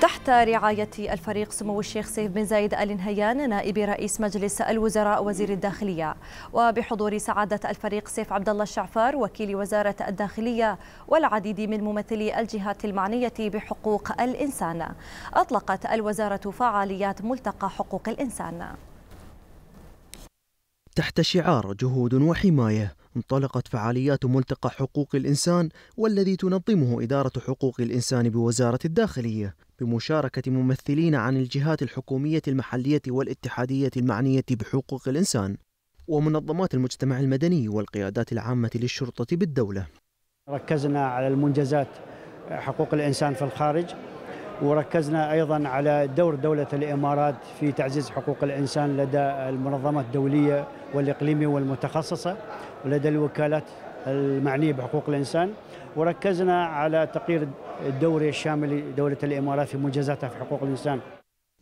تحت رعاية الفريق سمو الشيخ سيف بن زايد آل نهيان نائب رئيس مجلس الوزراء وزير الداخلية وبحضور سعادة الفريق سيف عبد الله الشعفار وكيل وزارة الداخلية والعديد من ممثلي الجهات المعنية بحقوق الإنسان أطلقت الوزارة فعاليات ملتقى حقوق الإنسان تحت شعار جهود وحماية انطلقت فعاليات ملتقى حقوق الإنسان والذي تنظمه إدارة حقوق الإنسان بوزارة الداخلية بمشاركة ممثلين عن الجهات الحكومية المحلية والاتحادية المعنية بحقوق الإنسان ومنظمات المجتمع المدني والقيادات العامة للشرطة بالدولة ركزنا على المنجزات حقوق الإنسان في الخارج وركزنا أيضا على دور دولة الإمارات في تعزيز حقوق الإنسان لدى المنظمات الدولية والإقليمية والمتخصصة ولدى الوكالات المعنية بحقوق الإنسان وركزنا على تقرير الدوري الشامل لدولة الإمارات في منجزاتها في حقوق الإنسان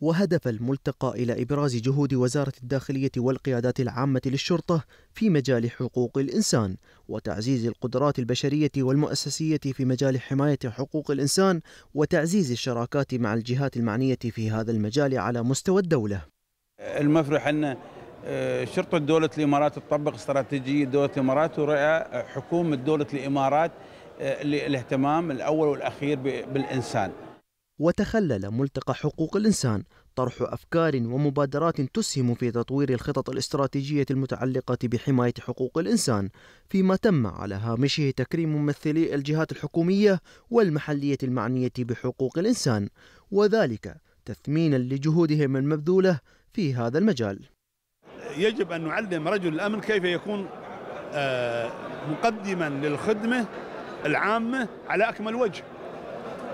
وهدف الملتقى إلى إبراز جهود وزارة الداخلية والقيادات العامة للشرطة في مجال حقوق الإنسان وتعزيز القدرات البشرية والمؤسسية في مجال حماية حقوق الإنسان وتعزيز الشراكات مع الجهات المعنية في هذا المجال على مستوى الدولة المفرح أن آه، شرطة دولة الإمارات تطبق استراتيجية دولة الإمارات ورؤى حكومة دولة الإمارات آه، للاهتمام الأول والأخير بالإنسان وتخلل ملتقى حقوق الإنسان طرح أفكار ومبادرات تسهم في تطوير الخطط الاستراتيجية المتعلقة بحماية حقوق الإنسان، فيما تم على هامشه تكريم ممثلي الجهات الحكومية والمحلية المعنية بحقوق الإنسان، وذلك تثمينا لجهودهم المبذولة في هذا المجال. يجب أن نعلم رجل الأمن كيف يكون آه، مقدما للخدمة العامة على أكمل وجه.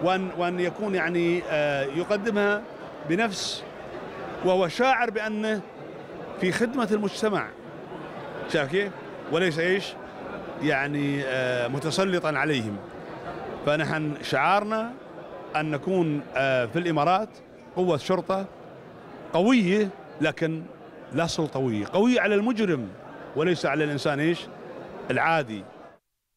وأن, وأن يكون يعني آه، يقدمها بنفس وهو شاعر بأنه في خدمة المجتمع شايف كيف؟ وليس ايش؟ يعني آه، متسلطا عليهم فنحن شعارنا أن نكون آه، في الإمارات قوة شرطة قوية لكن لا سلطوية قوية على المجرم وليس على الإنسان إيش العادي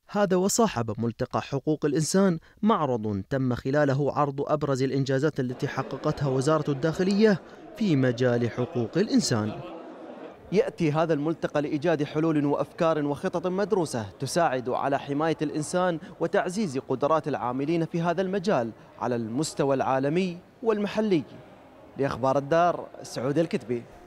هذا وصاحب ملتقى حقوق الإنسان معرض تم خلاله عرض أبرز الإنجازات التي حققتها وزارة الداخلية في مجال حقوق الإنسان يأتي هذا الملتقى لإيجاد حلول وأفكار وخطط مدروسة تساعد على حماية الإنسان وتعزيز قدرات العاملين في هذا المجال على المستوى العالمي والمحلي لأخبار الدار سعود الكتبي